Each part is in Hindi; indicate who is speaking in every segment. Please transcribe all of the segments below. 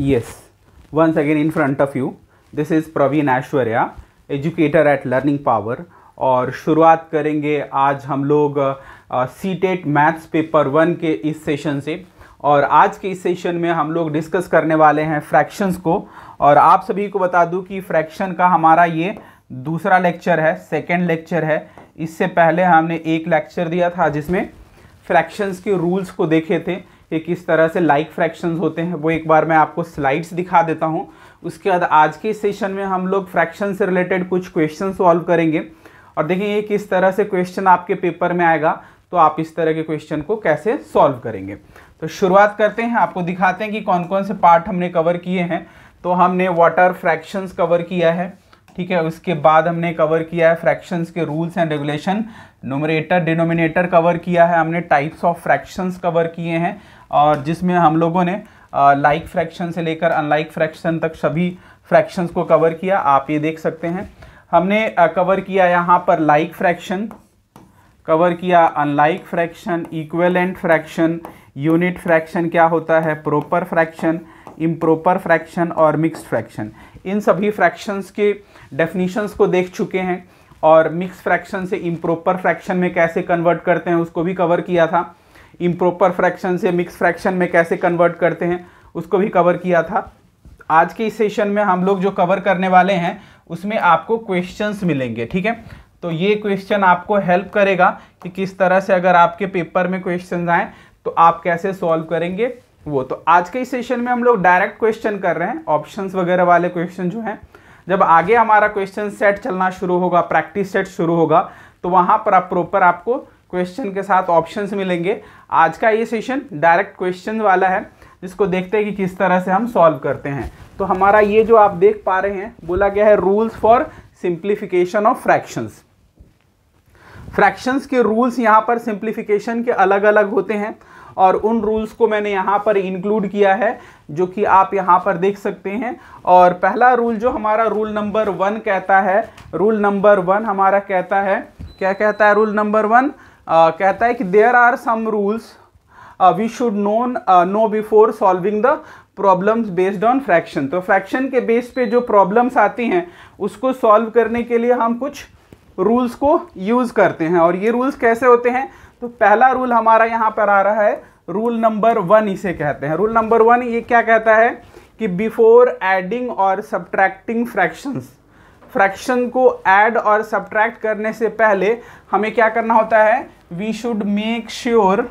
Speaker 1: Yes, once again in front of you, this is Praveen Ashwarya, educator at Learning Power और शुरुआत करेंगे आज हम लोग C TET maths paper one के इस सेशन से और आज के इस सेशन में हम लोग डिस्कस करने वाले हैं फ्रैक्शंस को और आप सभी को बता दूं कि फ्रैक्शन का हमारा ये दूसरा लेक्चर है सेकेंड लेक्चर है इससे पहले हमने एक लेक्चर दिया था जिसमें फ्रैक्शंस के रूल्स को देखे थे कि किस तरह से लाइक like फ्रैक्शंस होते हैं वो एक बार मैं आपको स्लाइड्स दिखा देता हूँ उसके बाद आज के सेशन में हम लोग फ्रैक्शन से रिलेटेड कुछ क्वेश्चन सॉल्व करेंगे और देखें ये किस तरह से क्वेश्चन आपके पेपर में आएगा तो आप इस तरह के क्वेश्चन को कैसे सॉल्व करेंगे तो शुरुआत करते हैं आपको दिखाते हैं कि कौन कौन से पार्ट हमने कवर किए हैं तो हमने वाटर फ्रैक्शंस कवर किया है ठीक है उसके बाद हमने कवर किया है फ्रैक्शंस के rules and regulation numerator denominator cover किया है हमने टाइप्स ऑफ फ्रैक्शंस कवर किए हैं और जिसमें हम लोगों ने लाइक uh, फ्रैक्शन like से लेकर अनलाइक फ्रैक्शन तक सभी फ्रैक्शंस को कवर किया आप ये देख सकते हैं हमने कवर uh, किया यहाँ पर लाइक फ्रैक्शन कवर किया unlike fraction equivalent fraction unit fraction क्या होता है प्रॉपर फ्रैक्शन इम्प्रॉपर फ्रैक्शन और मिक्स फ्रैक्शन इन सभी फ्रैक्शंस के डेफिनीशंस को देख चुके हैं और मिक्स फ्रैक्शन से इम्प्रॉपर फ्रैक्शन में कैसे कन्वर्ट करते हैं उसको भी कवर किया था इम्प्रॉपर फ्रैक्शन से मिक्स फ्रैक्शन में कैसे कन्वर्ट करते हैं उसको भी कवर किया था आज के इस सेशन में हम लोग जो कवर करने वाले हैं उसमें आपको क्वेश्चंस मिलेंगे ठीक है तो ये क्वेश्चन आपको हेल्प करेगा कि किस तरह से अगर आपके पेपर में क्वेश्चन आए तो आप कैसे सॉल्व करेंगे वो तो आज के इस सेशन में हम लोग डायरेक्ट क्वेश्चन कर रहे हैं ऑप्शंस वगैरह वाले क्वेश्चन जो हैं जब आगे हमारा क्वेश्चन सेट चलना शुरू होगा प्रैक्टिस सेट शुरू होगा तो वहाँ पर आप प्रॉपर आपको क्वेश्चन के साथ ऑप्शंस मिलेंगे आज का ये सेशन डायरेक्ट क्वेश्चन वाला है जिसको देखते हैं कि किस तरह से हम सॉल्व करते हैं तो हमारा ये जो आप देख पा रहे हैं बोला गया है rules for simplification of fractions fractions के रूल्स यहाँ पर सिंप्लीफिकेशन के अलग अलग होते हैं और उन रूल्स को मैंने यहाँ पर इंक्लूड किया है जो कि आप यहाँ पर देख सकते हैं और पहला रूल जो हमारा रूल नंबर वन कहता है रूल नंबर वन हमारा कहता है क्या कहता है रूल नंबर वन कहता है कि there are some rules we should known know before solving the problems based on fraction तो फ्रैक्शन के बेस पे जो प्रॉब्लम्स आती हैं उसको सॉल्व करने के लिए हम कुछ रूल्स को यूज़ करते हैं और ये रूल्स कैसे होते हैं तो पहला रूल हमारा यहाँ पर आ रहा है रूल नंबर वन इसे कहते हैं रूल नंबर वन ये क्या कहता है कि बिफोर एडिंग और सब्ट्रैक्टिंग फ्रैक्शंस फ्रैक्शन को ऐड और सब्ट्रैक्ट करने से पहले हमें क्या करना होता है we should make sure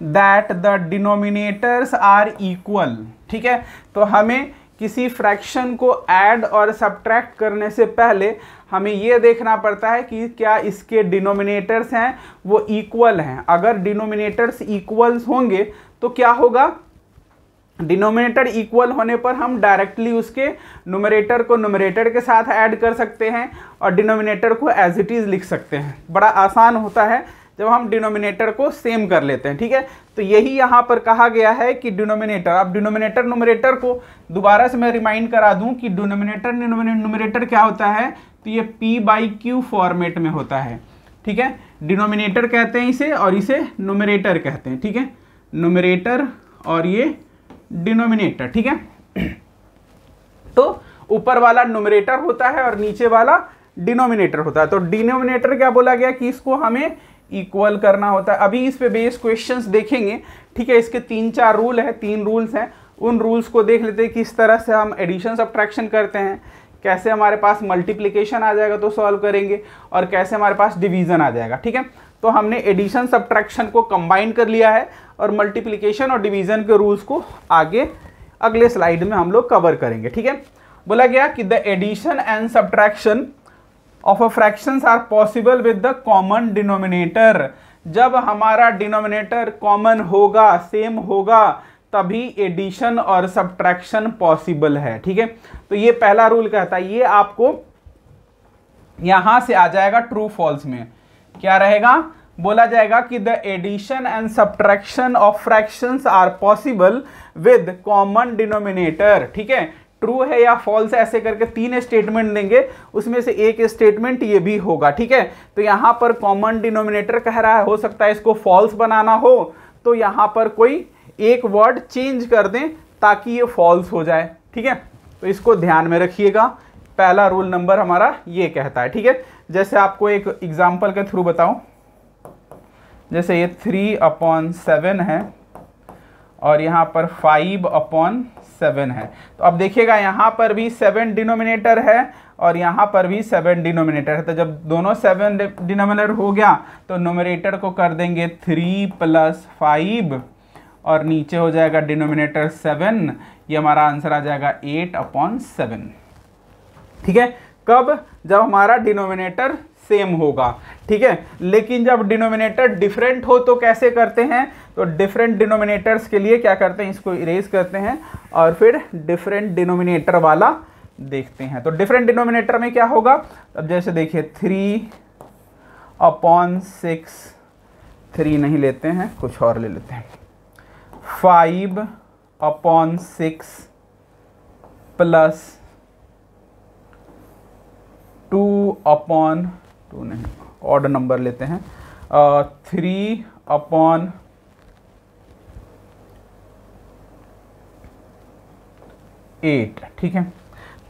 Speaker 1: that the denominators are equal ठीक है तो हमें किसी फ्रैक्शन को ऐड और सब्ट्रैक्ट करने से पहले हमें ये देखना पड़ता है कि क्या इसके डिनोमिनेटर्स हैं वो इक्वल हैं अगर डिनोमिनेटर्स इक्वल्स होंगे तो क्या होगा डिनोमिनेटर इक्वल होने पर हम डायरेक्टली उसके नोमरेटर को नोमरेटर के साथ ऐड कर सकते हैं और डिनोमिनेटर को एज इट इज़ लिख सकते हैं बड़ा आसान होता है जब हम डिनोमिनेटर को सेम कर लेते हैं ठीक है तो यही यहाँ पर कहा गया है कि डिनोमिनेटर अब डिनोमिनेटर नोमरेटर को दोबारा से मैं रिमाइंड करा दूँ कि डिनोमिनेटर नोमरेटर क्या होता है तो ये पी बाई क्यू फॉर्मेट में होता है ठीक है डिनोमिनेटर कहते हैं इसे और इसे नोमरेटर कहते हैं ठीक है नोमरेटर और ये डिनोमिनेटर ठीक है तो ऊपर वाला नोमिनेटर होता है और नीचे वाला डिनोमिनेटर होता है तो डिनोमिनेटर क्या बोला गया कि इसको हमें इक्वल करना होता है अभी इस पे बेस क्वेश्चंस देखेंगे ठीक है इसके तीन चार रूल है तीन रूल्स हैं उन रूल्स को देख लेते हैं किस तरह से हम एडिशन सब्ट्रैक्शन करते हैं कैसे हमारे पास मल्टीप्लिकेशन आ जाएगा तो सॉल्व करेंगे और कैसे हमारे पास डिवीज़न आ जाएगा ठीक है तो हमने एडिशन सब्ट्रैक्शन को कंबाइन कर लिया है और मल्टीप्लिकेशन और डिवीजन के रूल्स को आगे अगले स्लाइड में हम लोग कवर करेंगे ठीक है बोला गया कि the addition and subtraction of a fraction are possible with the common denominator जब हमारा डिनोमिनेटर कॉमन होगा सेम होगा तभी एडिशन और सब्ट्रैक्शन पॉसिबल है ठीक है तो ये पहला रूल कहता है ये आपको यहां से आ जाएगा ट्रू फॉल्स में क्या रहेगा बोला जाएगा कि the addition and subtraction of fraction are possible with common denominator ठीक है ट्रू है या फॉल्स है ऐसे करके तीन स्टेटमेंट देंगे उसमें से एक स्टेटमेंट ये भी होगा ठीक है तो यहाँ पर कॉमन डिनोमिनेटर कह रहा है हो सकता है इसको फॉल्स बनाना हो तो यहाँ पर कोई एक वर्ड चेंज कर दें ताकि ये फॉल्स हो जाए ठीक है तो इसको ध्यान में रखिएगा पहला रूल नंबर हमारा ये कहता है ठीक है जैसे आपको एक एग्जाम्पल के थ्रू बताऊं जैसे ये थ्री अपॉन सेवन है और यहाँ पर फाइव अपॉन सेवन है तो अब देखिएगा यहाँ पर भी सेवन डिनोमिनेटर है और यहाँ पर भी सेवन डिनोमिनेटर है तो जब दोनों सेवन डिनोमिनेटर हो गया तो नोमिनेटर को कर देंगे थ्री प्लस फाइव और नीचे हो जाएगा डिनोमिनेटर सेवन ये हमारा आंसर आ जाएगा एट अपॉन सेवन ठीक है कब जब हमारा डिनोमिनेटर सेम होगा ठीक है लेकिन जब डिनोमिनेटर डिफरेंट हो तो कैसे करते हैं तो डिफरेंट डिनोमिनेटर्स के लिए क्या करते हैं इसको इरेज करते हैं और फिर डिफरेंट डिनोमिनेटर वाला देखते हैं तो डिफरेंट डिनोमिनेटर में क्या होगा अब जैसे देखिए थ्री अपॉन सिक्स थ्री नहीं लेते हैं कुछ और ले लेते हैं five upon six plus two upon two नहीं ऑर्डर नंबर लेते हैं थ्री अपॉन एट ठीक है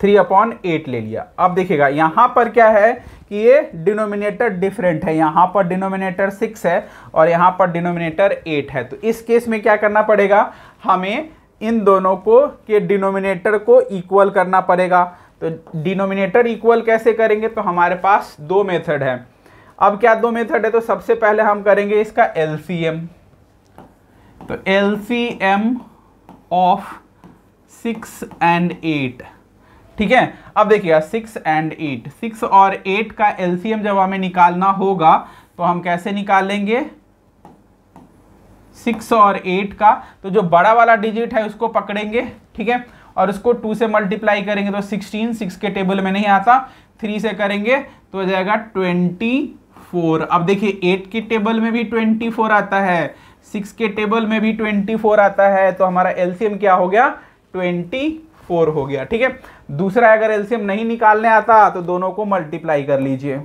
Speaker 1: थ्री अपॉन एट ले लिया अब देखिएगा यहां पर क्या है कि ये डिनोमिनेटर डिफरेंट है यहां पर डिनोमिनेटर सिक्स है और यहां पर डिनोमिनेटर एट है तो इस केस में क्या करना पड़ेगा हमें इन दोनों को के डिनोमिनेटर को इक्वल करना पड़ेगा तो डिनोमिनेटर इक्वल कैसे करेंगे तो हमारे पास दो मेथड है अब क्या दो मेथड है तो सबसे पहले हम करेंगे इसका एल तो L of six and eight ठीक है अब देखिएगा सिक्स एंड एट सिक्स और एट का एलसीएम जब हमें निकालना होगा तो हम कैसे निकालेंगे सिक्स और एट का तो जो बड़ा वाला डिजिट है उसको पकड़ेंगे ठीक है और इसको टू से मल्टीप्लाई करेंगे तो सिक्सटीन सिक्स के टेबल में नहीं आता थ्री से करेंगे तो हो जाएगा ट्वेंटी फोर अब देखिए एट के टेबल में भी ट्वेंटी फोर आता है सिक्स के टेबल में भी ट्वेंटी फोर आता है तो हमारा एलसीएम क्या हो गया ट्वेंटी फोर हो गया ठीक है दूसरा अगर एलसीएम नहीं निकालने आता तो दोनों को मल्टीप्लाई कर लीजिए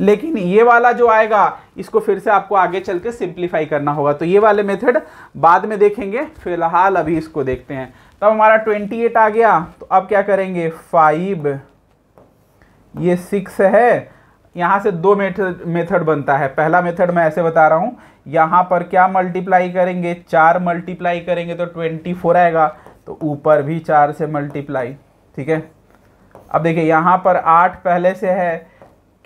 Speaker 1: लेकिन ये वाला जो आएगा इसको फिर से आपको आगे चल के सिंप्लीफाई करना होगा तो ये वाले मेथड बाद में देखेंगे फिलहाल अभी इसको देखते हैं तब हमारा ट्वेंटी एट आ गया तो अब क्या करेंगे फाइव ये सिक्स है यहाँ से दो मेथड मेथड बनता है पहला मेथड मैं ऐसे बता रहा हूँ यहाँ पर क्या मल्टीप्लाई करेंगे चार मल्टीप्लाई करेंगे तो ट्वेंटी फोर आएगा तो ऊपर भी चार से मल्टीप्लाई ठीक है अब देखिए यहाँ पर आठ पहले से है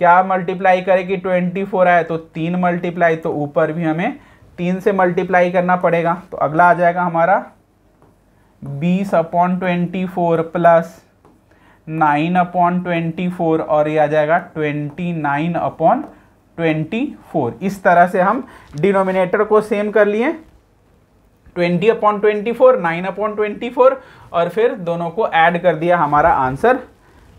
Speaker 1: क्या मल्टीप्लाई करेगी ट्वेंटी फोर आए तो तीन मल्टीप्लाई तो ऊपर भी हमें तीन से मल्टीप्लाई करना पड़ेगा तो अगला आ जाएगा हमारा बीस upon twenty four plus nine upon twenty four और ये आ जाएगा twenty nine upon twenty four इस तरह से हम डिनोमिनेटर को सेम कर लिए twenty upon twenty four nine upon twenty four और फिर दोनों को ऐड कर दिया हमारा आंसर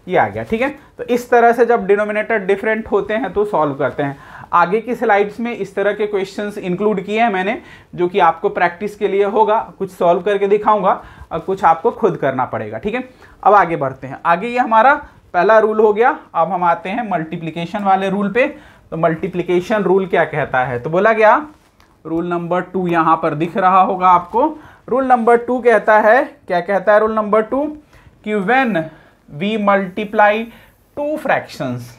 Speaker 1: ये आ गया ठीक है तो इस तरह से जब डिनोमिनेटर डिफरेंट होते हैं तो सॉल्व करते हैं आगे की स्लाइड्स में इस तरह के क्वेश्चंस इंक्लूड किए हैं मैंने जो कि आपको प्रैक्टिस के लिए होगा कुछ सॉल्व करके दिखाऊंगा और कुछ आपको खुद करना पड़ेगा ठीक है अब आगे बढ़ते हैं आगे ये हमारा पहला रूल हो गया अब हम आते हैं मल्टीप्लीकेशन वाले रूल पे तो मल्टीप्लीकेशन रूल क्या कहता है तो बोला गया रूल नंबर टू यहाँ पर दिख रहा होगा आपको रूल नंबर टू कहता है क्या कहता है रूल नंबर टू कि when we multiply two fractions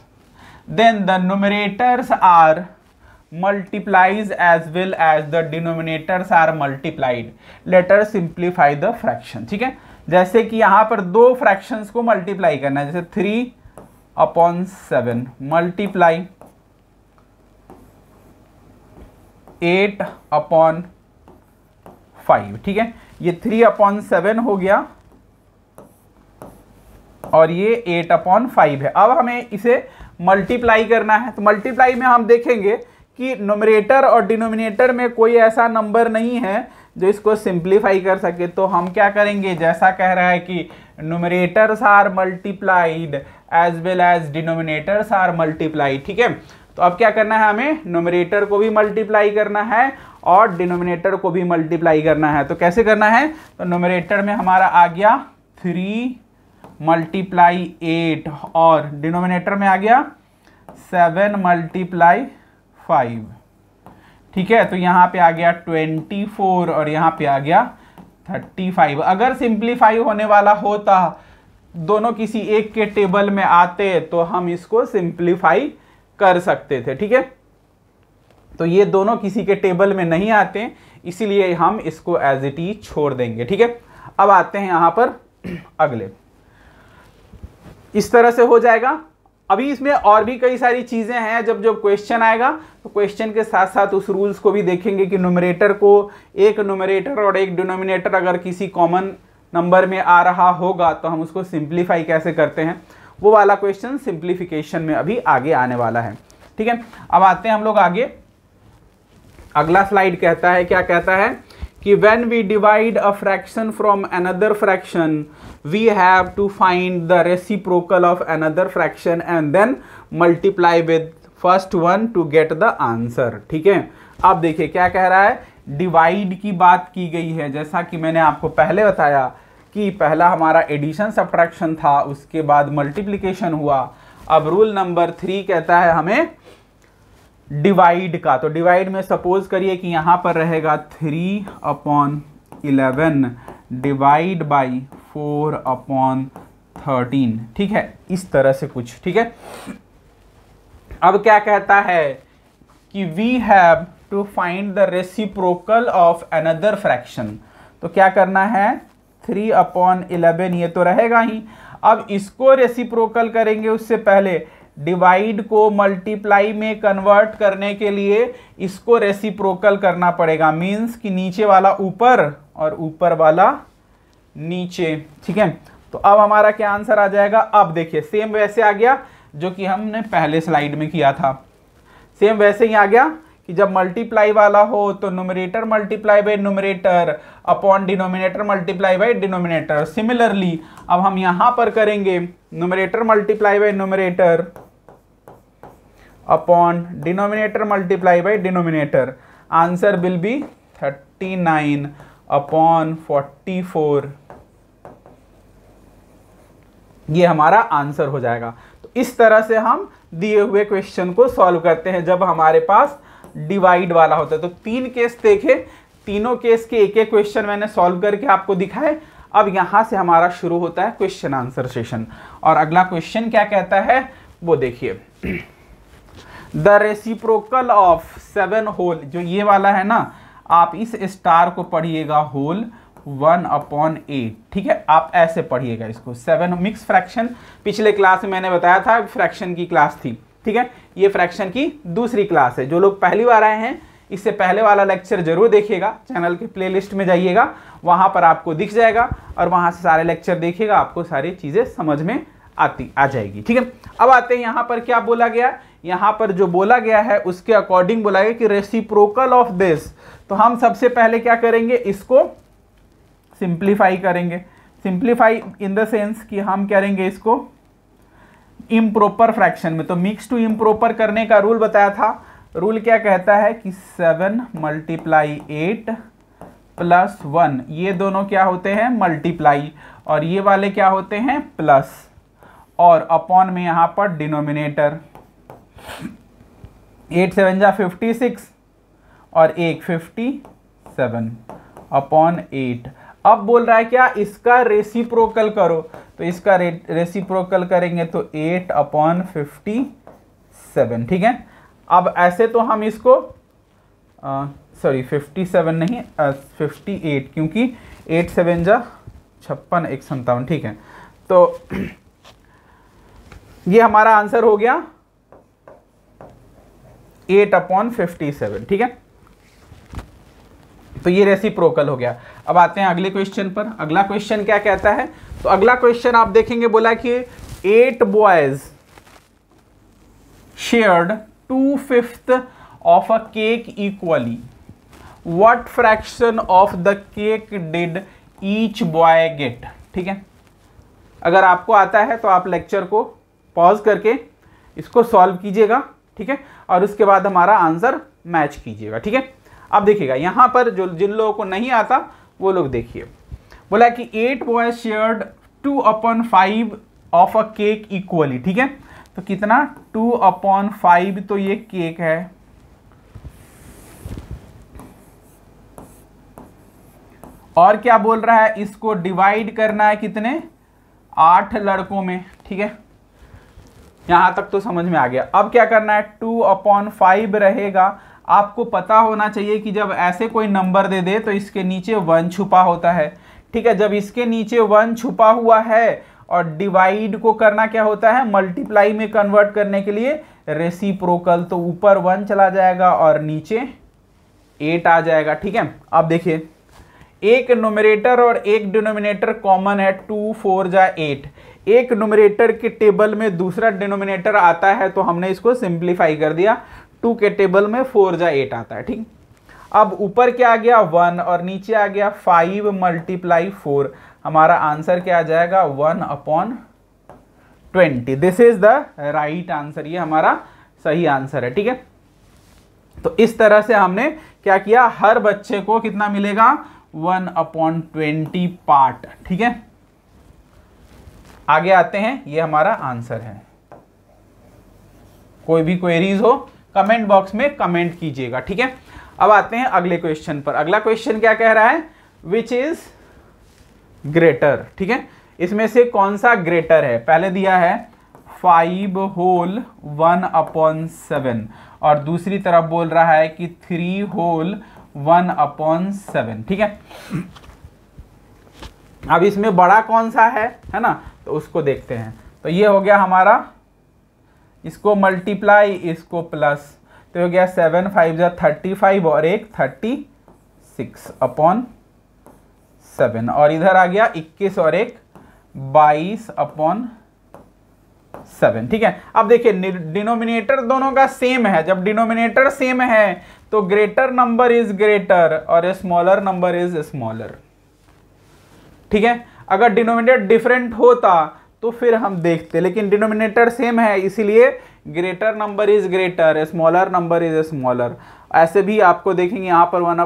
Speaker 1: then the numerators are multiplies as well as the denominators are multiplied let us simplify the fraction theek hai जैसे कि यहां पर दो फ्रैक्शंस को मल्टीप्लाई करना है जैसे three upon seven multiply eight upon five ठीक है ये थ्री अपॉन सेवन हो गया और ये एट अपॉन फाइव है अब हमें इसे मल्टीप्लाई करना है तो मल्टीप्लाई में हम देखेंगे कि नोमरेटर और डिनोमिनेटर में कोई ऐसा नंबर नहीं है जो इसको सिंप्लीफाई कर सके तो हम क्या करेंगे जैसा कह रहा है कि numerators are multiplied as well as denominators are multiplied ठीक है तो अब क्या करना है हमें नोमरेटर को भी मल्टीप्लाई करना है और डिनोमिनेटर को भी मल्टीप्लाई करना है तो कैसे करना है तो नोमरेटर में हमारा आ गया थ्री मल्टीप्लाई एट और डिनोमिनेटर में आ गया सेवन मल्टीप्लाई फाइव ठीक है तो यहाँ पे आ गया ट्वेंटी फोर और यहाँ पे आ गया थर्टी फाइव अगर सिंप्लीफाई होने वाला होता दोनों किसी एक के टेबल में आते तो हम इसको सिंप्लीफाई कर सकते थे ठीक है तो ये दोनों किसी के टेबल में नहीं आते इसीलिए हम इसको एज इट इज छोड़ देंगे ठीक है अब आते हैं यहाँ पर अगले इस तरह से हो जाएगा अभी इसमें और भी कई सारी चीज़ें हैं जब जब क्वेश्चन आएगा तो क्वेश्चन के साथ साथ उस रूल्स को भी देखेंगे कि नोमरेटर को एक नोमरेटर और एक डिनोमिनेटर अगर किसी कॉमन नंबर में आ रहा होगा तो हम उसको सिंप्लीफाई कैसे करते हैं वो वाला क्वेश्चन सिंप्लीफिकेशन में अभी आगे आने वाला है ठीक है अब आते हैं हम लोग आगे अगला स्लाइड कहता है क्या कहता है कि when we divide a fraction from another fraction we have to find the reciprocal of another fraction and then multiply with first one to get the answer ठीक है अब देखिए क्या कह रहा है डिवाइड की बात की गई है जैसा कि मैंने आपको पहले बताया कि पहला हमारा एडिशन सब्ट्रैक्शन था उसके बाद मल्टीप्लीकेशन हुआ अब रूल नंबर थ्री कहता है हमें डिवाइड का तो डिवाइड में सपोज करिए कि यहाँ पर रहेगा three upon eleven divide by four upon thirteen ठीक है इस तरह से कुछ ठीक है अब क्या कहता है कि we have to find the reciprocal of another fraction तो क्या करना है थ्री अपॉन इलेवन ये तो रहेगा ही अब इसको रेसिप्रोकल करेंगे उससे पहले डिवाइड को मल्टीप्लाई में कन्वर्ट करने के लिए इसको रेसिप्रोकल करना पड़ेगा मीन्स कि नीचे वाला ऊपर और ऊपर वाला नीचे ठीक है तो अब हमारा क्या आंसर आ जाएगा अब देखिए सेम वैसे आ गया जो कि हमने पहले स्लाइड में किया था सेम वैसे ही आ गया कि जब मल्टीप्लाई वाला हो तो numerator multiply by numerator upon denominator multiply by denominator similarly अब हम यहां पर करेंगे numerator multiply by numerator upon denominator multiply by denominator answer will be thirty nine upon forty four ये हमारा आंसर हो जाएगा तो इस तरह से हम दिए हुए क्वेश्चन को सॉल्व करते हैं जब हमारे पास डिवाइड वाला होता है तो तीन केस देखे तीनों केस के एक एक क्वेश्चन मैंने सॉल्व करके आपको दिखाए अब यहां से हमारा शुरू होता है क्वेश्चन आंसर सेशन और अगला क्वेश्चन क्या कहता है वो देखिए the reciprocal of seven whole जो ये वाला है ना आप इस स्टार को पढ़िएगा होल वन अपॉन ए ठीक है आप ऐसे पढ़िएगा इसको सेवन मिक्स फ्रैक्शन पिछले क्लास में मैंने बताया था फ्रैक्शन की क्लास थी ठीक है ये फ्रैक्शन की दूसरी क्लास है जो लोग पहली बार आए हैं इससे पहले वाला लेक्चर जरूर देखिएगा चैनल के प्लेलिस्ट में जाइएगा वहाँ पर आपको दिख जाएगा और वहाँ से सारे लेक्चर देखिएगा आपको सारी चीज़ें समझ में आती आ जाएगी ठीक है अब आते हैं यहाँ पर क्या बोला गया यहाँ पर जो बोला गया है उसके अकॉर्डिंग बोला गया कि रेसिप्रोकल ऑफ दिस तो हम सबसे पहले क्या करेंगे इसको सिंप्लीफाई करेंगे सिंप्लीफाई इन द सेंस कि हम करेंगे इसको इम्प्रोपर फ्रैक्शन में तो मिक्स टू इम्प्रोपर करने का रूल बताया था रूल क्या कहता है कि seven multiply eight plus one ये दोनों क्या होते हैं मल्टीप्लाई और ये वाले क्या होते हैं प्लस और अपॉन में यहाँ पर डिनोमिनेटर एट सेवन जा फिफ्टी सिक्स और एक फिफ्टी सेवन अपॉन एट अब बोल रहा है क्या इसका रेसिप्रोकल करो तो इसका रे, रेसिप्रोकल करेंगे तो एट अपॉन फिफ्टी सेवन ठीक है अब ऐसे तो हम इसको सॉरी फिफ्टी सेवन नहीं फिफ्टी एट क्योंकि एट सेवन जा छप्पन एक सत्तावन ठीक है तो ये हमारा आंसर हो गया एट अपॉन फिफ्टी सेवन ठीक है तो ये रेसी प्रोकल हो गया अब आते हैं अगले क्वेश्चन पर अगला क्वेश्चन क्या कहता है तो अगला क्वेश्चन आप देखेंगे बोला कि eight boys shared two fifth of a cake equally what fraction of the cake did each boy get ठीक है अगर आपको आता है तो आप लेक्चर को पॉज करके इसको सॉल्व कीजिएगा ठीक है और उसके बाद हमारा आंसर मैच कीजिएगा ठीक है अब देखिएगा यहां पर जो जिन लोगों को नहीं आता वो लोग देखिए बोला कि eight boy shared two upon five of a cake equally ठीक है तो कितना टू अपॉन फाइव तो ये केक है और क्या बोल रहा है इसको डिवाइड करना है कितने आठ लड़कों में ठीक है यहां तक तो समझ में आ गया अब क्या करना है टू अपॉन फाइव रहेगा आपको पता होना चाहिए कि जब ऐसे कोई नंबर दे दे तो इसके नीचे वन छुपा होता है ठीक है जब इसके नीचे वन छुपा हुआ है और डिवाइड को करना क्या होता है मल्टीप्लाई में कन्वर्ट करने के लिए रेसिप्रोकल तो ऊपर वन चला जाएगा और नीचे एट आ जाएगा ठीक है अब देखिए एक नोमिनेटर और एक डिनोमिनेटर कॉमन है टू फोर जा एट एक नोमिनेटर के टेबल में दूसरा डिनोमिनेटर आता है तो हमने इसको सिंप्लीफाई कर दिया टू के टेबल में फोर जा एट आता है ठीक अब ऊपर क्या आ गया वन और नीचे आ गया फाइव मल्टीप्लाई फोर हमारा आंसर क्या आ जाएगा one upon twenty this is the right answer ये हमारा सही आंसर है ठीक है तो इस तरह से हमने क्या किया हर बच्चे को कितना मिलेगा वन अपॉन ट्वेंटी पार्ट ठीक है आगे आते हैं ये हमारा आंसर है कोई भी क्वेरीज हो कमेंट बॉक्स में कमेंट कीजिएगा ठीक है अब आते हैं अगले क्वेश्चन पर अगला क्वेश्चन क्या कह रहा है विच इज ग्रेटर ठीक है इसमें से कौन सा ग्रेटर है पहले दिया है five whole one upon seven और दूसरी तरफ बोल रहा है कि three whole one upon seven ठीक है अब इसमें बड़ा कौन सा है है ना तो उसको देखते हैं तो ये हो गया हमारा इसको मल्टीप्लाई इसको प्लस तो हो गया सेवन फाइव ज़ा थर्टी फाइव और एक थर्टी सिक्स अपॉन सेवन और इधर आ गया इक्कीस और एक बाईस अपॉन सेवन ठीक है अब देखिए डिनोमिनेटर दोनों का सेम है जब डिनोमिनेटर सेम है तो ग्रेटर नंबर इज ग्रेटर और स्मॉलर नंबर इज स्मॉलर ठीक है अगर डिनोमिनेटर डिफरेंट होता तो फिर हम देखते लेकिन डिनोमिनेटर सेम है इसीलिए greater number is greater smaller number is smaller ऐसे भी आपको देखेंगे यहाँ पर वन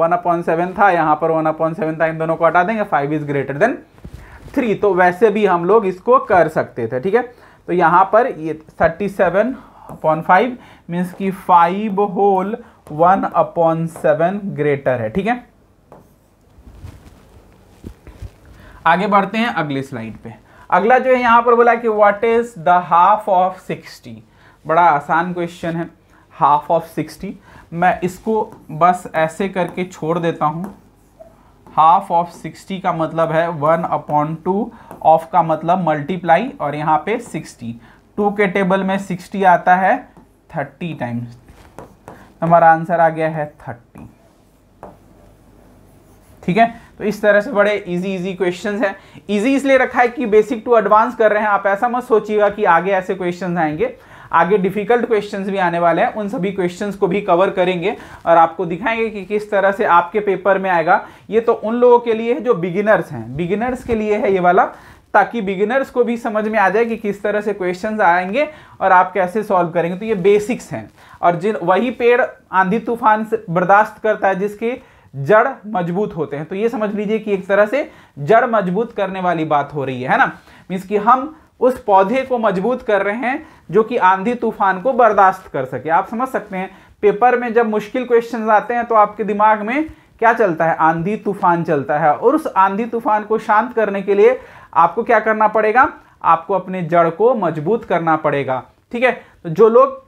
Speaker 1: वन अपॉइंट सेवन था यहाँ पर वन अपॉइंट सेवन था इन दोनों को हटा देंगे five is greater than three तो वैसे भी हम लोग इसको कर सकते थे ठीक है तो यहाँ पर ये thirty seven upon five means की five whole one upon seven greater है ठीक है आगे बढ़ते हैं अगली स्लाइड पे अगला जो है यहाँ पर बोला कि what is the half of sixty बड़ा आसान क्वेश्चन है हाफ ऑफ सिक्सटी मैं इसको बस ऐसे करके छोड़ देता हूँ हाफ ऑफ सिक्सटी का मतलब है वन अपॉन टू ऑफ का मतलब मल्टीप्लाई और यहाँ पे सिक्सटी टू के टेबल में सिक्सटी आता है थर्टी टाइम्स हमारा आंसर आ गया है थर्टी ठीक है तो इस तरह से बड़े इजी इजी क्वेश्चंस हैं इजी इसलिए रखा है कि बेसिक टू एडवांस कर रहे हैं आप ऐसा मत सोचिएगा कि आगे ऐसे क्वेश्चंस आएंगे आगे डिफिकल्ट क्वेश्चंस भी आने वाले हैं उन सभी क्वेश्चंस को भी कवर करेंगे और आपको दिखाएंगे कि किस तरह से आपके पेपर में आएगा ये तो उन लोगों के लिए है जो बिगिनर्स हैं बिगिनर्स के लिए है ये वाला ताकि बिगिनर्स को भी समझ में आ जाए कि किस तरह से क्वेश्चंस आएंगे और आप कैसे सॉल्व करेंगे तो ये बेसिक्स हैं और जिन वही पेड़ आंधी तूफान से बर्दाश्त करता है जिसकी जड़ मजबूत होते हैं तो ये समझ लीजिए कि एक तरह से जड़ मजबूत करने वाली बात हो रही है, है ना मीन्स कि हम उस पौधे को मजबूत कर रहे हैं जो कि आंधी तूफान को बर्दाश्त कर सके आप समझ सकते हैं पेपर में जब मुश्किल क्वेश्चन आते हैं तो आपके दिमाग में क्या चलता है आंधी तूफान चलता है और उस आंधी तूफान को शांत करने के लिए आपको क्या करना पड़ेगा आपको अपने जड़ को मजबूत करना पड़ेगा ठीक है तो जो लोग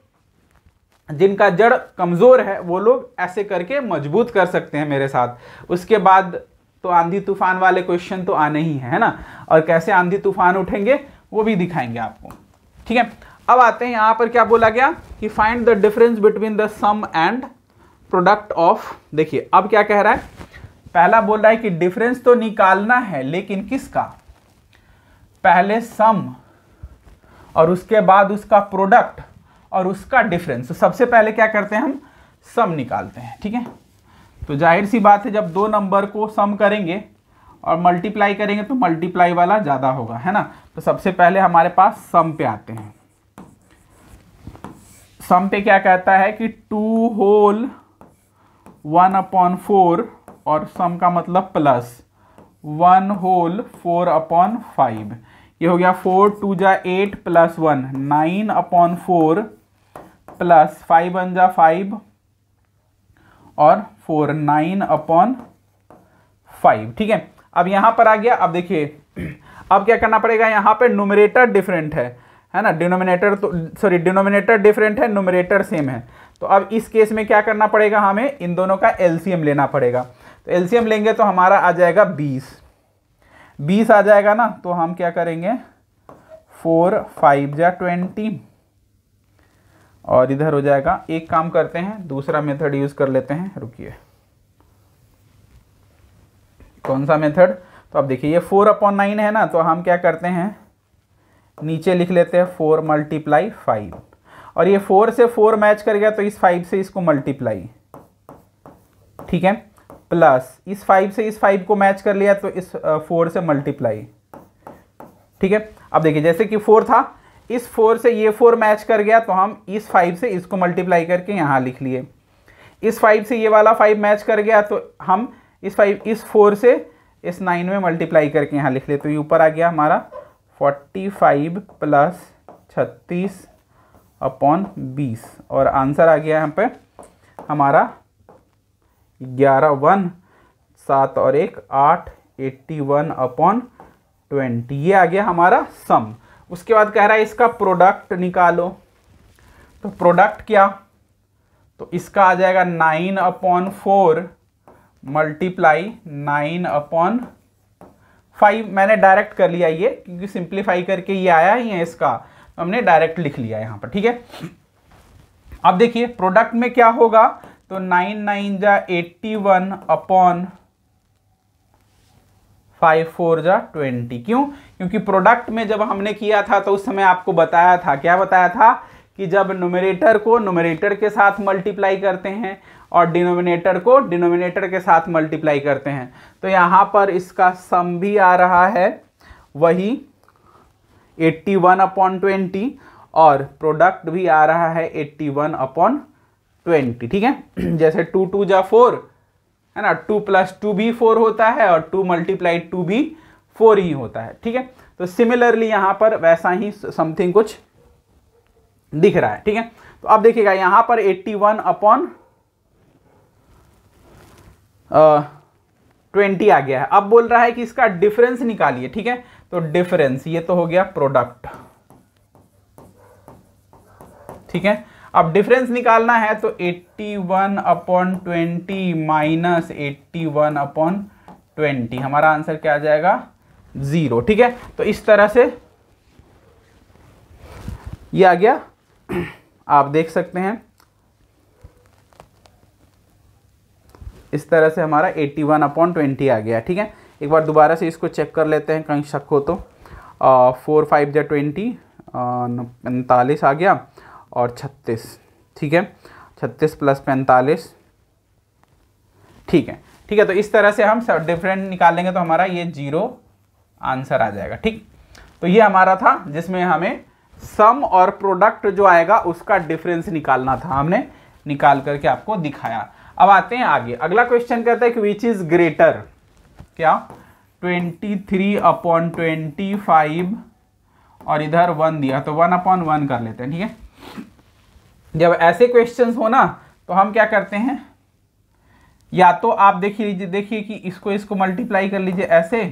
Speaker 1: जिनका जड़ कमज़ोर है वो लोग ऐसे करके मजबूत कर सकते हैं मेरे साथ उसके बाद तो आंधी तूफान वाले क्वेश्चन तो आने ही है, है ना और कैसे आंधी तूफान उठेंगे वो भी दिखाएंगे आपको ठीक है अब आते हैं यहाँ पर क्या बोला गया कि find the difference between the sum and product of देखिए अब क्या कह रहा है पहला बोल रहा है कि डिफरेंस तो निकालना है लेकिन किसका पहले सम और उसके बाद उसका प्रोडक्ट और उसका डिफरेंस तो सबसे पहले क्या करते हैं हम सम निकालते हैं ठीक है तो जाहिर सी बात है जब दो नंबर को सम करेंगे और मल्टीप्लाई करेंगे तो मल्टीप्लाई वाला ज़्यादा होगा है ना तो सबसे पहले हमारे पास सम पे आते हैं सम पे क्या कहता है कि two whole one upon four और सम का मतलब plus one whole four upon five ये हो गया फोर टू जा eight plus one nine upon four plus five बन जा फाइव और फोर नाइन अपॉन फाइव ठीक है अब यहां पर आ गया अब देखिए अब क्या करना पड़ेगा यहां पे नोमिनेटर डिफरेंट है है ना डिनोमिनेटर तो सॉरी डिनोमिनेटर डिफरेंट है नोमिनेटर सेम है तो अब इस केस में क्या करना पड़ेगा हमें इन दोनों का एलसीएम लेना पड़ेगा तो एलसीएम लेंगे तो हमारा आ जाएगा बीस बीस आ जाएगा ना तो हम क्या करेंगे फोर फाइव जा ट्वेंटी और इधर हो जाएगा एक काम करते हैं दूसरा मेथड यूज़ कर लेते हैं रुकिए कौन सा मेथड तो आप देखिए ये फोर अपॉन नाइन है ना तो हम क्या करते हैं नीचे लिख लेते हैं फोर मल्टीप्लाई फाइव और ये फोर से फोर मैच कर गया तो इस फाइव से इसको मल्टीप्लाई ठीक है प्लस इस फाइव से इस फाइव को मैच कर लिया तो इस फोर से मल्टीप्लाई ठीक है अब देखिए जैसे कि फोर था इस फोर से ये फोर मैच कर गया तो हम इस फाइव से इसको मल्टीप्लाई करके यहाँ लिख लिए इस फाइव से ये वाला फाइव मैच कर गया तो हम इस फाइव इस फोर से इस नाइन में मल्टीप्लाई करके यहाँ लिख ले तो ये ऊपर आ गया हमारा फोर्टी फाइव प्लस छत्तीस अपॉन बीस और आंसर आ गया यहाँ पे हमारा ग्यारह वन सात और एक आठ एट्टी वन अपॉन ट्वेंटी ये आ गया हमारा सम उसके बाद कह रहा है इसका प्रोडक्ट निकालो तो प्रोडक्ट क्या तो इसका आ जाएगा nine upon four multiply nine upon five मैंने डायरेक्ट कर लिया ये क्योंकि सिंप्लीफाई करके ये आया ही है इसका तो हमने डायरेक्ट लिख लिया यहाँ पर ठीक है अब देखिए प्रोडक्ट में क्या होगा तो नाइन नाइन जा eighty one upon five four जा ट्वेंटी क्यों क्योंकि प्रोडक्ट में जब हमने किया था तो उस समय आपको बताया था क्या बताया था कि जब नोमिनेटर को नोमिनेटर के साथ मल्टीप्लाई करते हैं और डिनोमिनेटर को डिनोमिनेटर के साथ मल्टीप्लाई करते हैं तो यहाँ पर इसका सम भी आ रहा है वही 81 वन अपॉन ट्वेंटी और प्रोडक्ट भी आ रहा है 81 वन अपॉन ट्वेंटी ठीक है जैसे टू टू जा फोर है ना टू प्लस टू भी फोर होता है और टू मल्टीप्लाई टू भी फोर ही होता है ठीक है तो सिमिलरली यहाँ पर वैसा ही समथिंग कुछ दिख रहा है ठीक है तो अब देखिएगा यहाँ पर एट्टी वन अपॉन ट्वेंटी आ गया है अब बोल रहा है कि इसका डिफरेंस निकालिए ठीक है तो डिफरेंस ये तो हो गया प्रोडक्ट ठीक है अब डिफरेंस निकालना है तो 81 one upon twenty minus eighty one upon twenty हमारा आंसर क्या आ जाएगा जीरो ठीक है तो इस तरह से ये आ गया आप देख सकते हैं इस तरह से हमारा 81 वन अपॉन ट्वेंटी आ गया ठीक है एक बार दोबारा से इसको चेक कर लेते हैं कहीं शक हो तो फोर फाइव जै ट्वेंटी पैंतालीस आ गया और छत्तीस ठीक है छत्तीस प्लस पैंतालीस ठीक है ठीक है तो इस तरह से हम सब डिफरेंट निकालेंगे तो हमारा ये जीरो आंसर आ जाएगा ठीक तो ये हमारा था जिसमें हमें सम और प्रोडक्ट जो आएगा उसका डिफरेंस निकालना था हमने निकाल करके आपको दिखाया अब आते हैं आगे अगला क्वेश्चन कहता है कि विच इज़ ग्रेटर क्या twenty three upon twenty five और इधर वन दिया तो वन अपॉन वन कर लेते हैं ठीक है जब ऐसे क्वेश्चन हो ना तो हम क्या करते हैं या तो आप देख लीजिए देखिए कि इसको इसको मल्टीप्लाई कर लीजिए ऐसे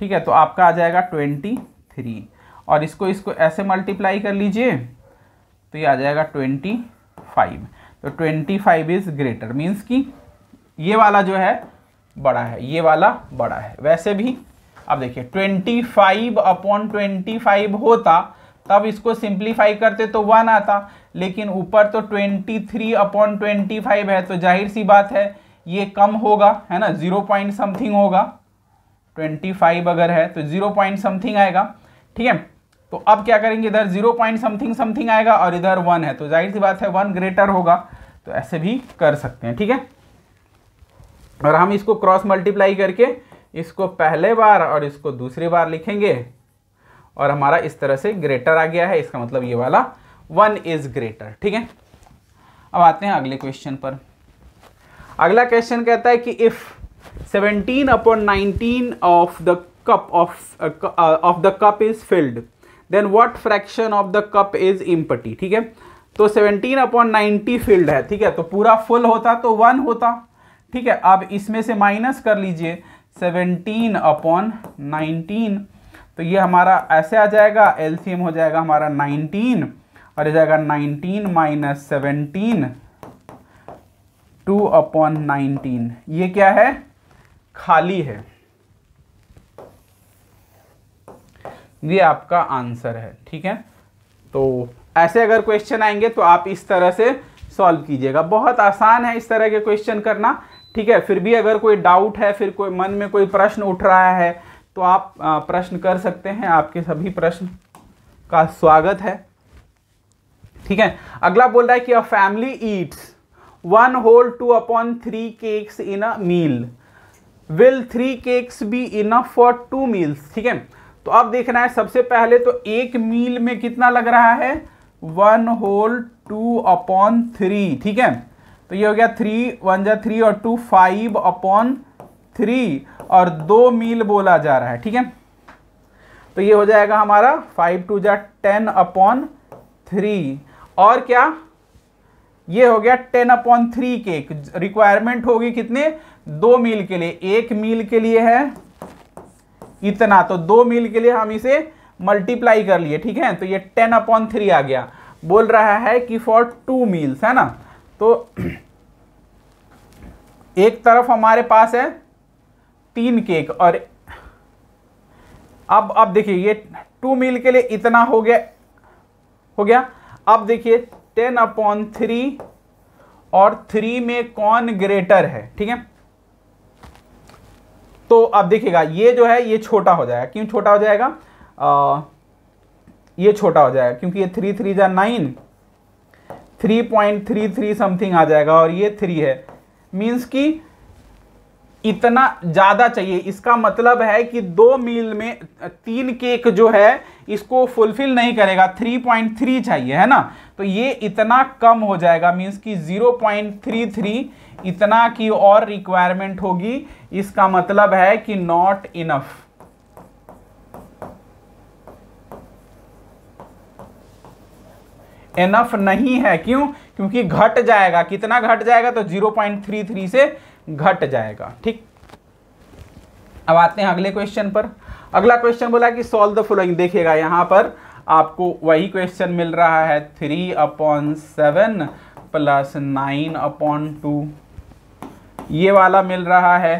Speaker 1: ठीक है तो आपका आ जाएगा ट्वेंटी थ्री और इसको इसको ऐसे मल्टीप्लाई कर लीजिए तो ये आ जाएगा ट्वेंटी फाइव तो twenty five is greater means कि ये वाला जो है बड़ा है ये वाला बड़ा है वैसे भी अब देखिए twenty five upon twenty five होता तब इसको सिंप्लीफाई करते तो वन आता लेकिन ऊपर तो 23 थ्री अपॉन ट्वेंटी है तो जाहिर सी बात है ये कम होगा है ना जीरो पॉइंट समथिंग होगा 25 अगर है तो जीरो पॉइंट समथिंग आएगा ठीक है तो अब क्या करेंगे इधर जीरो पॉइंट समथिंग समथिंग आएगा और इधर वन है तो जाहिर सी बात है वन ग्रेटर होगा तो ऐसे भी कर सकते हैं ठीक है और हम इसको क्रॉस मल्टीप्लाई करके इसको पहले बार और इसको दूसरी बार लिखेंगे और हमारा इस तरह से ग्रेटर आ गया है इसका मतलब ये वाला वन इज ग्रेटर ठीक है अब आते हैं अगले क्वेश्चन पर अगला क्वेश्चन कहता है कि if 17 upon 19 of the cup of of the cup is filled then what fraction of the cup is empty ठीक है तो 17 अपॉन नाइनटी फिल्ड है ठीक है तो पूरा फुल होता तो वन होता ठीक है अब इसमें से माइनस कर लीजिए 17 अपॉन नाइनटीन तो ये हमारा ऐसे आ जाएगा एलसीएम हो जाएगा हमारा नाइनटीन और यह जाएगा nineteen minus seventeen two upon nineteen ये क्या है खाली है ये आपका आंसर है ठीक है तो ऐसे अगर क्वेश्चन आएंगे तो आप इस तरह से सॉल्व कीजिएगा बहुत आसान है इस तरह के क्वेश्चन करना ठीक है फिर भी अगर कोई डाउट है फिर कोई मन में कोई प्रश्न उठ रहा है तो आप प्रश्न कर सकते हैं आपके सभी प्रश्न का स्वागत है ठीक है अगला बोल रहा है कि a family eats one whole two upon three cakes in a meal will three cakes be enough for two meals ठीक है तो अब देखना है सबसे पहले तो एक मील में कितना लग रहा है one whole two upon three ठीक है तो ये हो गया थ्री वन जा थ्री और टू फाइव अपॉन थ्री और दो मील बोला जा रहा है ठीक है तो ये हो जाएगा हमारा फाइव टू जा टेन अपॉन थ्री और क्या ये हो गया ten upon three cake requirement होगी कितने दो मील के लिए एक मील के लिए है इतना तो दो मील के लिए हम इसे मल्टीप्लाई कर लिए ठीक है तो ये टेन अपॉन थ्री आ गया बोल रहा है कि फॉर टू मील्स है ना तो एक तरफ हमारे पास है तीन केक और अब अब देखिए ये टू मील के लिए इतना हो गया हो गया अब देखिए टेन अपॉन थ्री और थ्री में कौन ग्रेटर है ठीक है तो अब देखिएगा ये जो है ये छोटा हो जाएगा क्यों छोटा हो जाएगा आ, ये छोटा हो जाएगा क्योंकि ये थ्री थ्री जा nine three point three three something आ जाएगा और ये थ्री है मीन्स की इतना ज़्यादा चाहिए इसका मतलब है कि दो मील में तीन केक जो है इसको फुलफिल नहीं करेगा 3.3 चाहिए है ना तो ये इतना कम हो जाएगा मीन्स कि 0.33 इतना की और रिक्वायरमेंट होगी इसका मतलब है कि नॉट इनफ एनफ नहीं है क्यों क्योंकि घट जाएगा कितना घट जाएगा तो 0.33 से घट जाएगा ठीक अब आते हैं अगले क्वेश्चन पर अगला क्वेश्चन बोला कि सॉल्व द फॉलोइंग देखिएगा यहां पर आपको वही क्वेश्चन मिल रहा है three upon seven plus nine upon two ये वाला मिल रहा है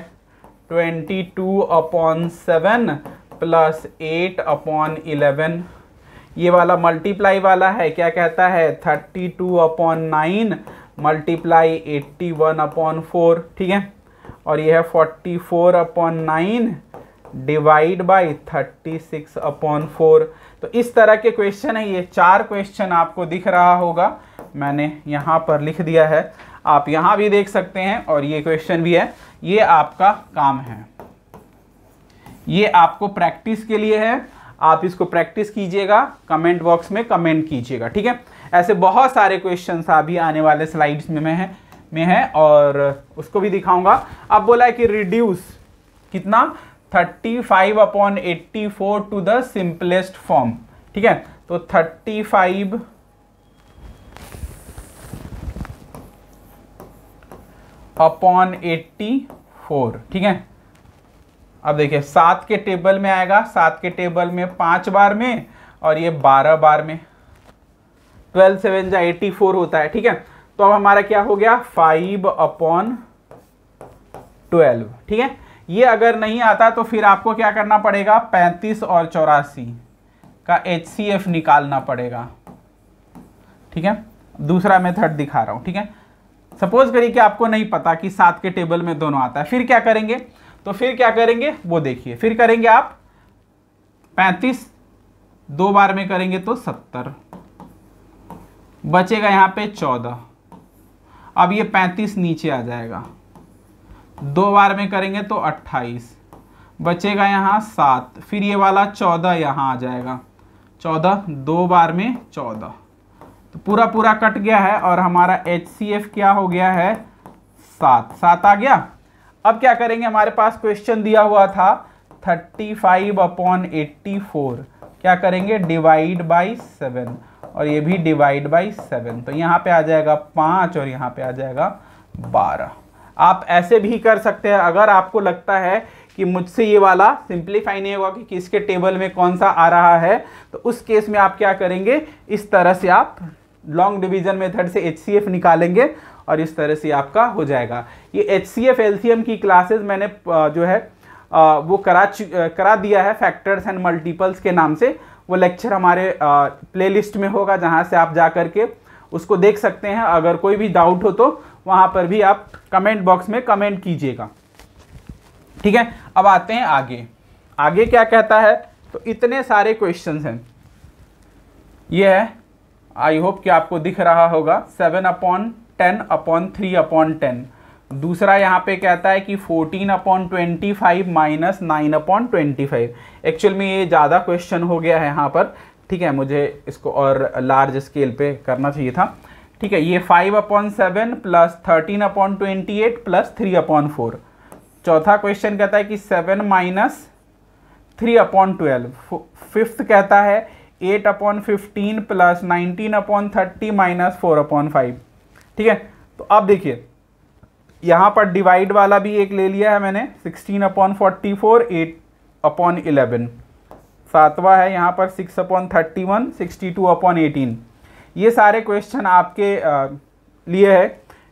Speaker 1: twenty two upon seven plus eight upon eleven ये वाला मल्टीप्लाई वाला है क्या कहता है thirty two upon nine multiply eighty one upon four ठीक है और यह है forty four upon nine divide by thirty six upon four तो इस तरह के क्वेश्चन है ये चार क्वेश्चन आपको दिख रहा होगा मैंने यहाँ पर लिख दिया है आप यहाँ भी देख सकते हैं और ये क्वेश्चन भी है ये आपका काम है ये आपको प्रैक्टिस के लिए है आप इसको प्रैक्टिस कीजिएगा कमेंट बॉक्स में कमेंट कीजिएगा ठीक है ऐसे बहुत सारे क्वेश्चन अभी आने वाले स्लाइड्स में में में है और उसको भी दिखाऊंगा अब बोला है कि रिड्यूस कितना 35 five upon eighty two the simplest form ठीक है तो 35 फाइव अपॉन एट्टी फोर ठीक है अब देखिए सात के टेबल में आएगा सात के टेबल में पांच बार में और ये बारह बार में ट्वेल्व सेवन जा एटी फोर होता है ठीक है तो अब हमारा क्या हो गया फाइव अपॉन ट्वेल्व ठीक है ये अगर नहीं आता तो फिर आपको क्या करना पड़ेगा पैंतीस और चौरासी का एच निकालना पड़ेगा ठीक है दूसरा मेथड दिखा रहा हूं ठीक है सपोज करिए कि आपको नहीं पता कि सात के टेबल में दोनों आता है फिर क्या करेंगे तो फिर क्या करेंगे वो देखिए फिर करेंगे आप पैंतीस दो बार में करेंगे तो सत्तर बचेगा यहाँ पे चौदह अब ये पैंतीस नीचे आ जाएगा दो बार में करेंगे तो अट्ठाईस बचेगा यहाँ सात फिर ये वाला चौदह यहाँ आ जाएगा चौदह दो बार में चौदह तो पूरा पूरा कट गया है और हमारा एच क्या हो गया है सात सात आ गया अब क्या करेंगे हमारे पास क्वेश्चन दिया हुआ था 35 फाइव अपॉन एट्टी क्या करेंगे डिवाइड बाई सेवन और ये भी डिवाइड बाई सेवन तो यहाँ पे आ जाएगा पाँच और यहाँ पे आ जाएगा बारह आप ऐसे भी कर सकते हैं अगर आपको लगता है कि मुझसे ये वाला सिंप्लीफाई नहीं होगा कि किसके टेबल में कौन सा आ रहा है तो उस केस में आप क्या करेंगे इस तरह से आप लॉन्ग डिवीजन मेथड से एच निकालेंगे और इस तरह से आपका हो जाएगा ये H C F L C M की क्लासेज मैंने जो है वो करा करा दिया है फैक्टर्स एंड मल्टीपल्स के नाम से वो लेक्चर हमारे प्लेलिस्ट में होगा जहाँ से आप जा कर के उसको देख सकते हैं अगर कोई भी डाउट हो तो वहाँ पर भी आप कमेंट बॉक्स में कमेंट कीजिएगा ठीक है अब आते हैं आगे आगे क्या कहता है तो इतने सारे क्वेश्चन हैं ये है आई होप कि आपको दिख रहा होगा seven upon ten upon three upon ten दूसरा यहाँ पे कहता है कि 14 upon twenty five minus nine upon twenty five actual में ये ज़्यादा क्वेश्चन हो गया है यहाँ पर ठीक है मुझे इसको और लार्ज स्केल पे करना चाहिए था ठीक है ये five upon seven plus thirteen upon twenty eight plus three upon four चौथा क्वेश्चन कहता है कि seven minus three upon twelve fifth कहता है eight upon fifteen plus nineteen upon thirty minus four upon five ठीक है तो अब देखिए यहाँ पर डिवाइड वाला भी एक ले लिया है मैंने sixteen upon forty four eight upon eleven सातवा है यहाँ पर six upon thirty one sixty two upon eighteen ये सारे क्वेश्चन आपके लिए है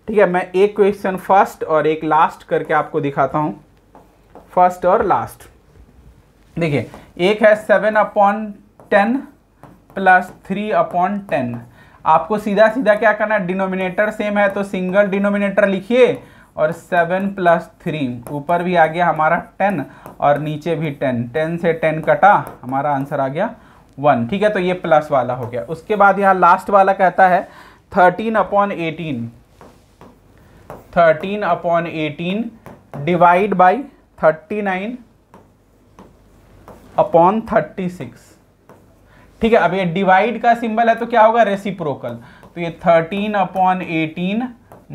Speaker 1: ठीक है मैं एक क्वेश्चन फर्स्ट और एक लास्ट करके आपको दिखाता हूँ फर्स्ट और लास्ट देखिए एक है seven upon ten plus three upon ten आपको सीधा सीधा क्या करना है डिनोमिनेटर सेम है तो सिंगल डिनोमिनेटर लिखिए और सेवन प्लस थ्री ऊपर भी आ गया हमारा टेन और नीचे भी टेन टेन से टेन कटा हमारा आंसर आ गया वन ठीक है तो ये प्लस वाला हो गया उसके बाद यहाँ लास्ट वाला कहता है thirteen upon eighteen thirteen upon eighteen divide by thirty nine upon thirty six ठीक है अब ये डिवाइड का सिंबल है तो क्या होगा रेसिप्रोकल तो ये थर्टीन अपॉन एटीन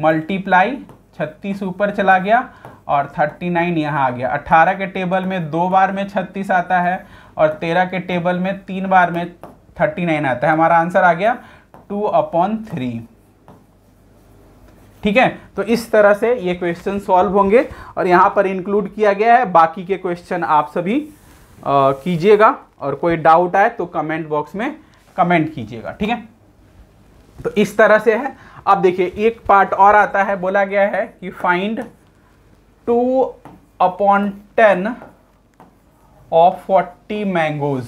Speaker 1: मल्टीप्लाई छत्तीस ऊपर चला गया और थर्टी नाइन यहाँ आ गया अट्ठारह के टेबल में दो बार में छत्तीस आता है और तेरह के टेबल में तीन बार में थर्टी नाइन आता है हमारा आंसर आ गया टू अपॉन थ्री ठीक है तो इस तरह से ये क्वेश्चन सॉल्व होंगे और यहाँ पर इंक्लूड किया गया है बाकी के क्वेश्चन आप सभी कीजिएगा और कोई डाउट आए तो कमेंट बॉक्स में कमेंट कीजिएगा ठीक है तो इस तरह से है अब देखिए एक पार्ट और आता है बोला गया है कि find two upon ten of forty mangoes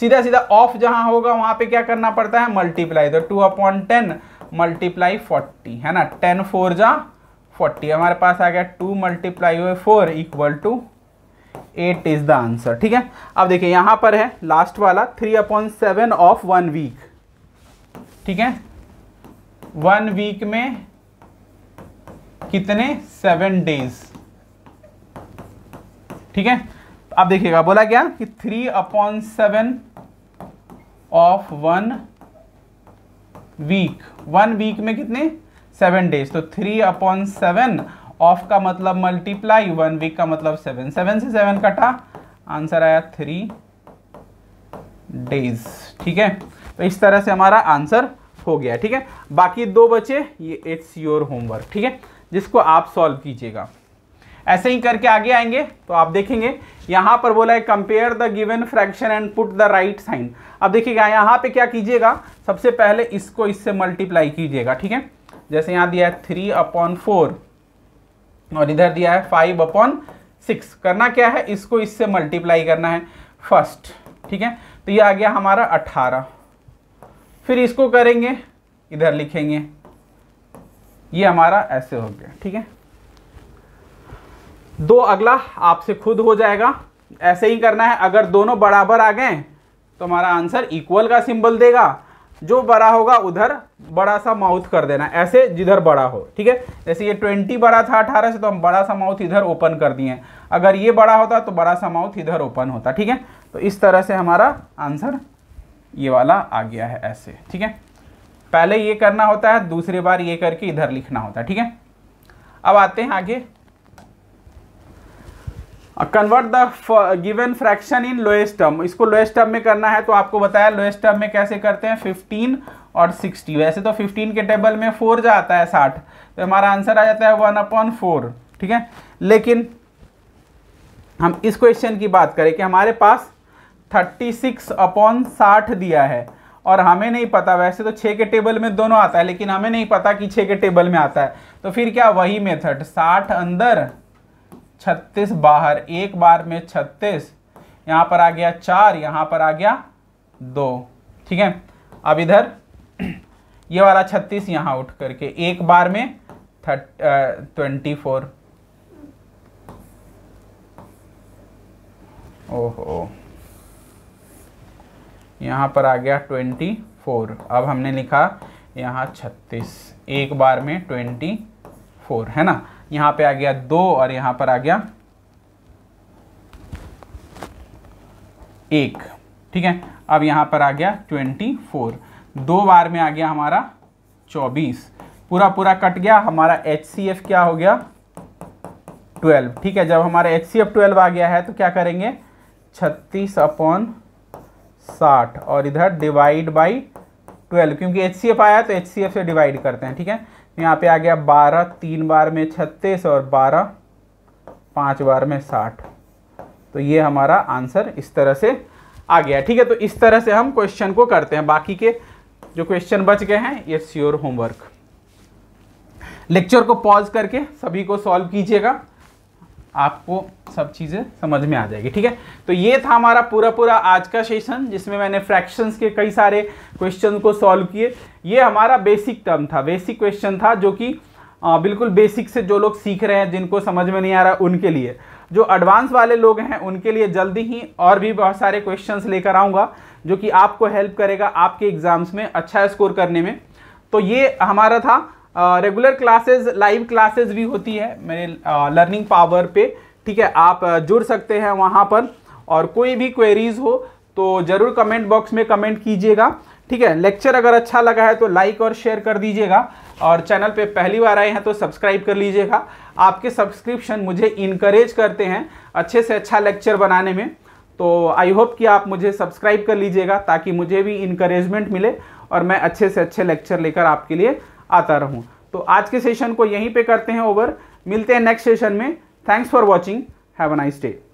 Speaker 1: सीधा सीधा ऑफ जहां होगा वहां पे क्या करना पड़ता है मल्टीप्लाई तो two upon ten multiply forty है ना टेन फोर जा फोर्टी हमारे पास आ गया टू मल्टीप्लाई हुए four equal to eight is the answer ठीक है अब देखिए यहां पर है लास्ट वाला three upon seven of one week ठीक है वन वीक में कितने सेवन डेज ठीक है आप देखिएगा बोला क्या कि three upon seven of one week one week में कितने सेवन डेज तो थ्री अपॉन सेवन ऑफ का मतलब मल्टीप्लाई वन वीक का मतलब सेवन सेवन से सेवन कटा आंसर आया थ्री डेज ठीक है तो इस तरह से हमारा आंसर हो गया ठीक है बाकी दो बचे ये इट्स योर होमवर्क ठीक है जिसको आप सॉल्व कीजिएगा ऐसे ही करके आगे आएंगे तो आप देखेंगे यहां पर बोला है compare the given fraction and put the right sign अब देखिएगा यहाँ पे क्या कीजिएगा सबसे पहले इसको इससे मल्टीप्लाई कीजिएगा ठीक है जैसे यहाँ दिया है थ्री अपॉन फोर और इधर दिया है फाइव अपॉन सिक्स करना क्या है इसको इससे मल्टीप्लाई करना है फर्स्ट ठीक है तो ये आ गया हमारा अट्ठारह फिर इसको करेंगे इधर लिखेंगे ये हमारा ऐसे हो गया ठीक है दो अगला आपसे खुद हो जाएगा ऐसे ही करना है अगर दोनों बराबर आ गए तो हमारा आंसर इक्वल का सिंबल देगा जो बड़ा होगा उधर बड़ा सा माउथ कर देना ऐसे जिधर बड़ा हो ठीक है जैसे ये ट्वेंटी बड़ा था अठारह से तो हम बड़ा सा माउथ इधर ओपन कर दिए अगर ये बड़ा होता तो बड़ा सा माउथ इधर ओपन होता ठीक है तो इस तरह से हमारा आंसर ये वाला आ गया है ऐसे ठीक है पहले ये करना होता है दूसरी बार ये करके इधर लिखना होता है ठीक है अब आते हैं आगे convert the given fraction in lowest term इसको लोएस्ट टर्म में करना है तो आपको बताया लोएस्ट टर्म में कैसे करते हैं फिफ्टीन और सिक्सटी वैसे तो फिफ्टीन के टेबल में फोर जाता है साठ तो हमारा आंसर आ जाता है वन अपॉन फोर ठीक है लेकिन हम इस क्वेश्चन की बात करें कि हमारे पास थर्टी सिक्स अपॉन साठ दिया है और हमें नहीं पता वैसे तो छः के टेबल में दोनों आता है लेकिन हमें नहीं पता कि छः के टेबल में आता है तो फिर क्या वही मेथड साठ अंदर छत्तीस बाहर एक बार में छत्तीस यहाँ पर आ गया चार यहाँ पर आ गया दो ठीक है अब इधर ये वाला छत्तीस यहाँ उठ करके एक बार में थर्ट ट्वेंटी फोर ओहो यहाँ पर आ गया ट्वेंटी फोर अब हमने लिखा यहाँ छत्तीस एक बार में ट्वेंटी फोर है ना यहाँ पे आ गया दो और यहाँ पर आ गया एक ठीक है अब यहाँ पर आ गया ट्वेंटी फोर दो बार में आ गया हमारा चौबीस पूरा पूरा कट गया हमारा एच सी एफ क्या हो गया ट्वेल्व ठीक है जब हमारा एच सी एफ ट्वेल्व आ गया है तो क्या करेंगे छत्तीस अपॉन साठ और इधर डिवाइड बाई ट्वेल्व क्योंकि एच सी एफ आया तो एच सी एफ से डिवाइड करते हैं ठीक है यहाँ पे आ गया बारह तीन बार में छत्तीस और बारह पाँच बार में साठ तो ये हमारा आंसर इस तरह से आ गया ठीक है तो इस तरह से हम क्वेश्चन को करते हैं बाकी के जो क्वेश्चन बच गए हैं ये श्योर होमवर्क लेक्चर को पॉज करके सभी को सॉल्व कीजिएगा आपको सब चीज़ें समझ में आ जाएगी ठीक है तो ये था हमारा पूरा पूरा आज का सेशन जिसमें मैंने फ्रैक्शंस के कई सारे क्वेश्चन को सॉल्व किए ये हमारा बेसिक टर्म था बेसिक क्वेश्चन था जो कि बिल्कुल बेसिक से जो लोग सीख रहे हैं जिनको समझ में नहीं आ रहा उनके लिए जो एडवांस वाले लोग हैं उनके लिए जल्दी ही और भी बहुत सारे क्वेश्चन लेकर आऊँगा जो कि आपको हेल्प करेगा आपके एग्ज़ाम्स में अच्छा स्कोर करने में तो ये हमारा था रेगुलर क्लासेस लाइव क्लासेस भी होती है मेरे लर्निंग पावर पे ठीक है आप जुड़ सकते हैं वहाँ पर और कोई भी क्वेरीज हो तो ज़रूर कमेंट बॉक्स में कमेंट कीजिएगा ठीक है लेक्चर अगर अच्छा लगा है तो लाइक और शेयर कर दीजिएगा और चैनल पे पहली बार आए हैं तो सब्सक्राइब कर लीजिएगा आपके सब्सक्रिप्शन मुझे इनक्रेज करते हैं अच्छे से अच्छा लेक्चर बनाने में तो आई होप कि आप मुझे सब्सक्राइब कर लीजिएगा ताकि मुझे भी इंकरेजमेंट मिले और मैं अच्छे से अच्छे लेक्चर लेकर आपके लिए आता रहूँ तो आज के सेशन को यहीं पे करते हैं ओवर मिलते हैं नेक्स्ट सेशन में thanks for watching have a nice day